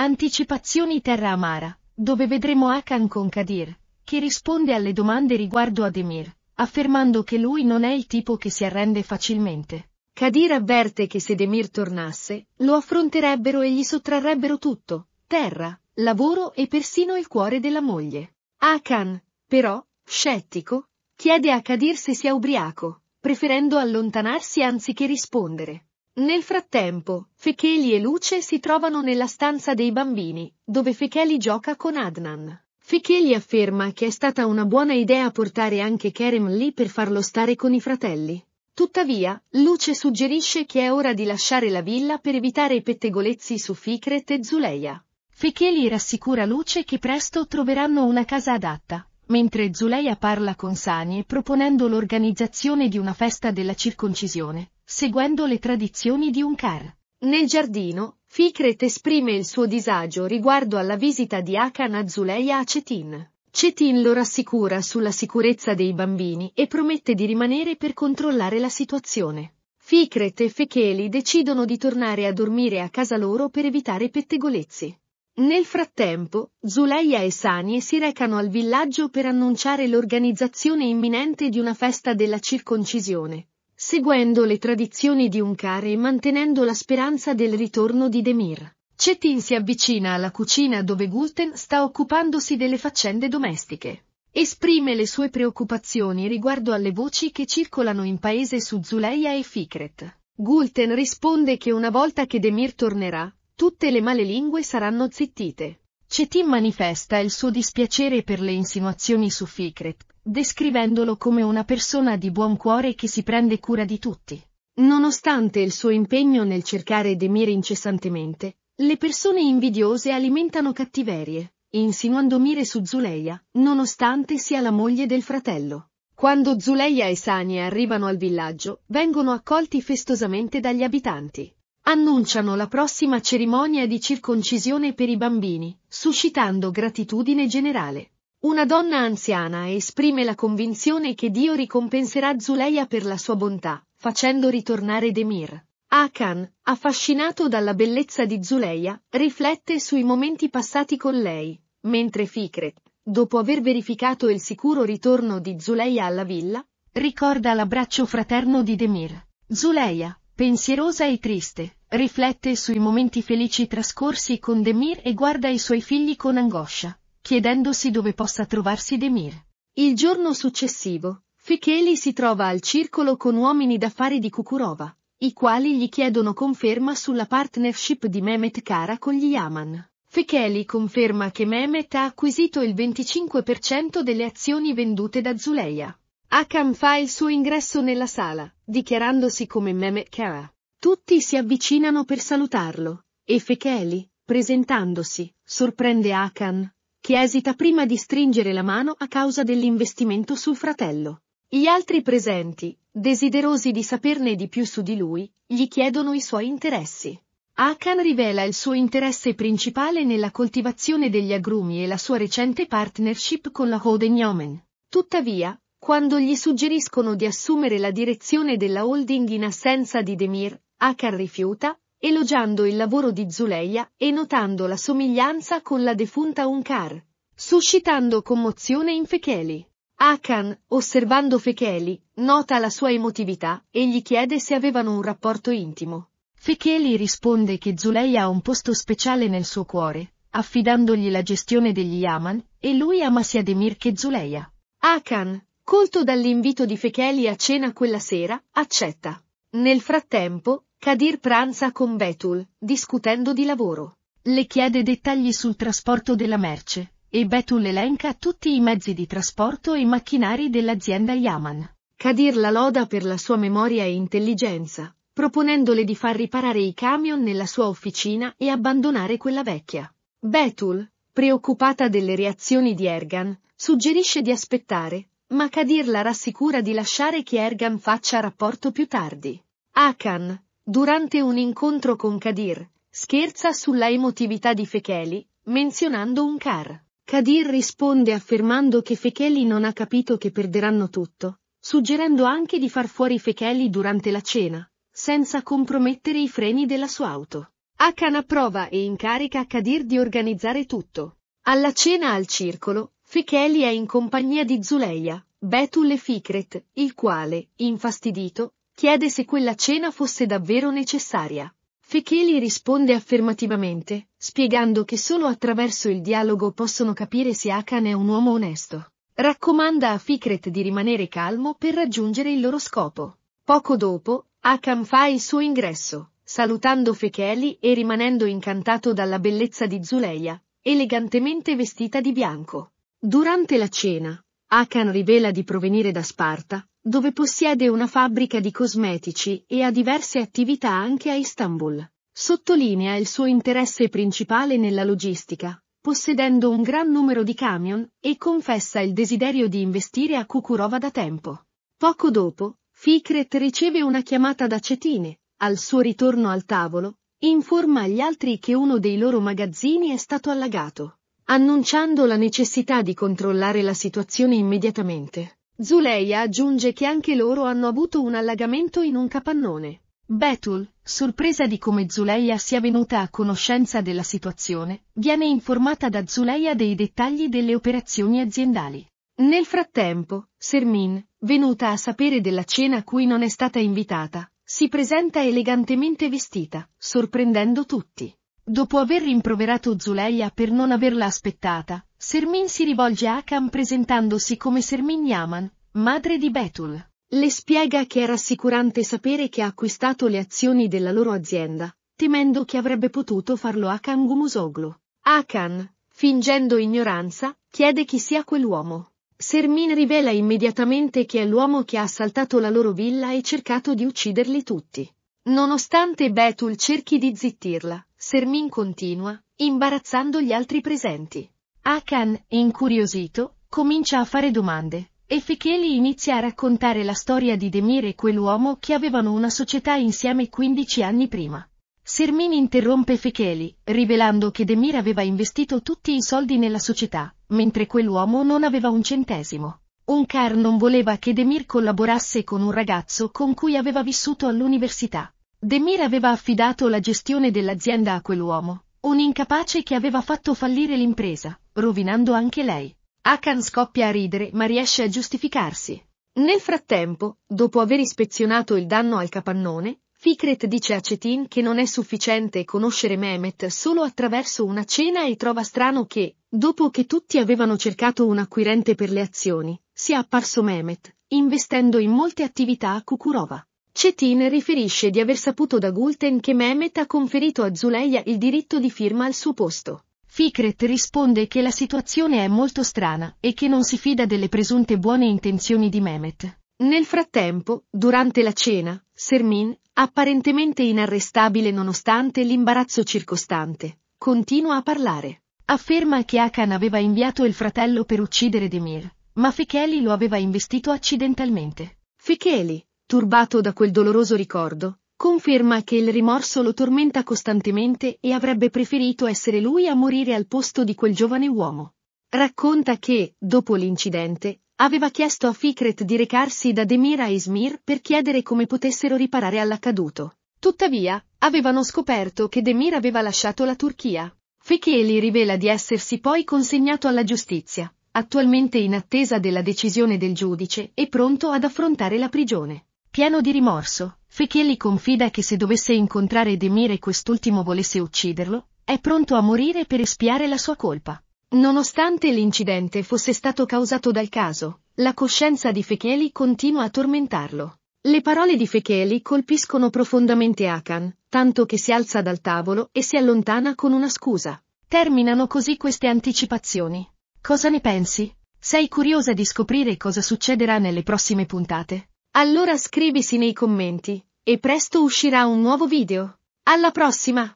Anticipazioni Terra Amara, dove vedremo Akan con Kadir, che risponde alle domande riguardo ad Emir, affermando che lui non è il tipo che si arrende facilmente. Kadir avverte che se Demir tornasse, lo affronterebbero e gli sottrarrebbero tutto, terra, lavoro e persino il cuore della moglie. Akan, però, scettico, chiede a Kadir se sia ubriaco, preferendo allontanarsi anziché rispondere. Nel frattempo, Fecheli e Luce si trovano nella stanza dei bambini, dove Fecheli gioca con Adnan. Fecheli afferma che è stata una buona idea portare anche Kerem lì per farlo stare con i fratelli. Tuttavia, Luce suggerisce che è ora di lasciare la villa per evitare i pettegolezzi su Fikret e Zuleia. Fecheli rassicura Luce che presto troveranno una casa adatta, mentre Zuleia parla con Sani proponendo l'organizzazione di una festa della circoncisione, seguendo le tradizioni di un car. Nel giardino, Fikret esprime il suo disagio riguardo alla visita di Akan Azuleya a Cetin. Cetin lo rassicura sulla sicurezza dei bambini e promette di rimanere per controllare la situazione. Fikret e Fecheli decidono di tornare a dormire a casa loro per evitare pettegolezzi. Nel frattempo, Zuleia e Sanie si recano al villaggio per annunciare l'organizzazione imminente di una festa della circoncisione, seguendo le tradizioni di Unkar e mantenendo la speranza del ritorno di Demir. Cetin si avvicina alla cucina dove Gulten sta occupandosi delle faccende domestiche. Esprime le sue preoccupazioni riguardo alle voci che circolano in paese su Zuleia e Fikret. Gulten risponde che una volta che Demir tornerà, tutte le male lingue saranno zittite. Cetin manifesta il suo dispiacere per le insinuazioni su Fikret, descrivendolo come una persona di buon cuore che si prende cura di tutti. Nonostante il suo impegno nel cercare Demir incessantemente, le persone invidiose alimentano cattiverie, insinuando mire su Zuleia, nonostante sia la moglie del fratello. Quando Zuleia e Sania arrivano al villaggio, vengono accolti festosamente dagli abitanti annunciano la prossima cerimonia di circoncisione per i bambini, suscitando gratitudine generale. Una donna anziana esprime la convinzione che Dio ricompenserà Zuleia per la sua bontà, facendo ritornare Demir. Akan, affascinato dalla bellezza di Zuleia, riflette sui momenti passati con lei, mentre Fikret, dopo aver verificato il sicuro ritorno di Zuleia alla villa, ricorda l'abbraccio fraterno di Demir. Zuleia, pensierosa e triste, Riflette sui momenti felici trascorsi con Demir e guarda i suoi figli con angoscia, chiedendosi dove possa trovarsi Demir. Il giorno successivo, Ficheli si trova al circolo con uomini d'affari di Kukurova, i quali gli chiedono conferma sulla partnership di Mehmet Kara con gli Yaman. Fekeli conferma che Mehmet ha acquisito il 25% delle azioni vendute da Zuleya. Akam fa il suo ingresso nella sala, dichiarandosi come Mehmet Kara. Tutti si avvicinano per salutarlo, e Fecheli, presentandosi, sorprende Akan, che esita prima di stringere la mano a causa dell'investimento sul fratello. Gli altri presenti, desiderosi di saperne di più su di lui, gli chiedono i suoi interessi. Akan rivela il suo interesse principale nella coltivazione degli agrumi e la sua recente partnership con la Hoden Yomen. Tuttavia, quando gli suggeriscono di assumere la direzione della holding in assenza di Demir, Akar rifiuta, elogiando il lavoro di Zuleia e notando la somiglianza con la defunta Unkar, suscitando commozione in Fecheli. Akan, osservando Fecheli, nota la sua emotività e gli chiede se avevano un rapporto intimo. Fecheli risponde che Zuleia ha un posto speciale nel suo cuore, affidandogli la gestione degli Yaman, e lui ama sia Demir che Zuleia. Akan, colto dall'invito di Fecheli a cena quella sera, accetta. Nel frattempo, Kadir pranza con Betul, discutendo di lavoro. Le chiede dettagli sul trasporto della merce, e Betul elenca tutti i mezzi di trasporto e macchinari dell'azienda Yaman. Kadir la loda per la sua memoria e intelligenza, proponendole di far riparare i camion nella sua officina e abbandonare quella vecchia. Betul, preoccupata delle reazioni di Ergan, suggerisce di aspettare, ma Kadir la rassicura di lasciare che Ergan faccia rapporto più tardi. Akan, Durante un incontro con Kadir, scherza sulla emotività di Fekeli, menzionando un car. Kadir risponde affermando che Fekeli non ha capito che perderanno tutto, suggerendo anche di far fuori Fekeli durante la cena, senza compromettere i freni della sua auto. Akan approva e incarica Kadir di organizzare tutto. Alla cena al circolo, Fekeli è in compagnia di Zuleia, Betul e Fikret, il quale, infastidito, Chiede se quella cena fosse davvero necessaria. Fecheli risponde affermativamente, spiegando che solo attraverso il dialogo possono capire se Akan è un uomo onesto. Raccomanda a Fikret di rimanere calmo per raggiungere il loro scopo. Poco dopo, Akan fa il suo ingresso, salutando Fecheli e rimanendo incantato dalla bellezza di Zuleia, elegantemente vestita di bianco. Durante la cena, Akan rivela di provenire da Sparta, dove possiede una fabbrica di cosmetici e ha diverse attività anche a Istanbul. Sottolinea il suo interesse principale nella logistica, possedendo un gran numero di camion, e confessa il desiderio di investire a Kukurova da tempo. Poco dopo, Fikret riceve una chiamata da Cetine, al suo ritorno al tavolo, informa agli altri che uno dei loro magazzini è stato allagato, annunciando la necessità di controllare la situazione immediatamente. Zuleia aggiunge che anche loro hanno avuto un allagamento in un capannone. Betul, sorpresa di come Zuleia sia venuta a conoscenza della situazione, viene informata da Zuleia dei dettagli delle operazioni aziendali. Nel frattempo, Sermin, venuta a sapere della cena a cui non è stata invitata, si presenta elegantemente vestita, sorprendendo tutti. Dopo aver rimproverato Zuleia per non averla aspettata, Sermin si rivolge a Hakan presentandosi come Sermin Yaman, madre di Betul. Le spiega che è rassicurante sapere che ha acquistato le azioni della loro azienda, temendo che avrebbe potuto farlo Akan Gumusoglu. Akan, fingendo ignoranza, chiede chi sia quell'uomo. Sermin rivela immediatamente che è l'uomo che ha assaltato la loro villa e cercato di ucciderli tutti. Nonostante Betul cerchi di zittirla, Sermin continua, imbarazzando gli altri presenti. Akan, incuriosito, comincia a fare domande, e Fecheli inizia a raccontare la storia di Demir e quell'uomo che avevano una società insieme 15 anni prima. Sermin interrompe Fecheli, rivelando che Demir aveva investito tutti i soldi nella società, mentre quell'uomo non aveva un centesimo. Onkar non voleva che Demir collaborasse con un ragazzo con cui aveva vissuto all'università. Demir aveva affidato la gestione dell'azienda a quell'uomo, un incapace che aveva fatto fallire l'impresa, rovinando anche lei. Akan scoppia a ridere ma riesce a giustificarsi. Nel frattempo, dopo aver ispezionato il danno al capannone, Fikret dice a Cetin che non è sufficiente conoscere Mehmet solo attraverso una cena e trova strano che, dopo che tutti avevano cercato un acquirente per le azioni, sia apparso Mehmet, investendo in molte attività a Kukurova. Cetin riferisce di aver saputo da Gulten che Mehmet ha conferito a Zuleia il diritto di firma al suo posto. Ficret risponde che la situazione è molto strana e che non si fida delle presunte buone intenzioni di Mehmet. Nel frattempo, durante la cena, Sermin, apparentemente inarrestabile nonostante l'imbarazzo circostante, continua a parlare. Afferma che Akan aveva inviato il fratello per uccidere Demir, ma Ficheli lo aveva investito accidentalmente. Ficheli, turbato da quel doloroso ricordo, Conferma che il rimorso lo tormenta costantemente e avrebbe preferito essere lui a morire al posto di quel giovane uomo. Racconta che, dopo l'incidente, aveva chiesto a Fikret di recarsi da Demir a Ismir per chiedere come potessero riparare all'accaduto. Tuttavia, avevano scoperto che Demir aveva lasciato la Turchia. Fekeli rivela di essersi poi consegnato alla giustizia, attualmente in attesa della decisione del giudice e pronto ad affrontare la prigione. Pieno di rimorso, Fekeli confida che se dovesse incontrare Demir e quest'ultimo volesse ucciderlo, è pronto a morire per espiare la sua colpa. Nonostante l'incidente fosse stato causato dal caso, la coscienza di Fecheli continua a tormentarlo. Le parole di Fecheli colpiscono profondamente Akan, tanto che si alza dal tavolo e si allontana con una scusa. Terminano così queste anticipazioni. Cosa ne pensi? Sei curiosa di scoprire cosa succederà nelle prossime puntate? Allora scrivisi nei commenti, e presto uscirà un nuovo video. Alla prossima!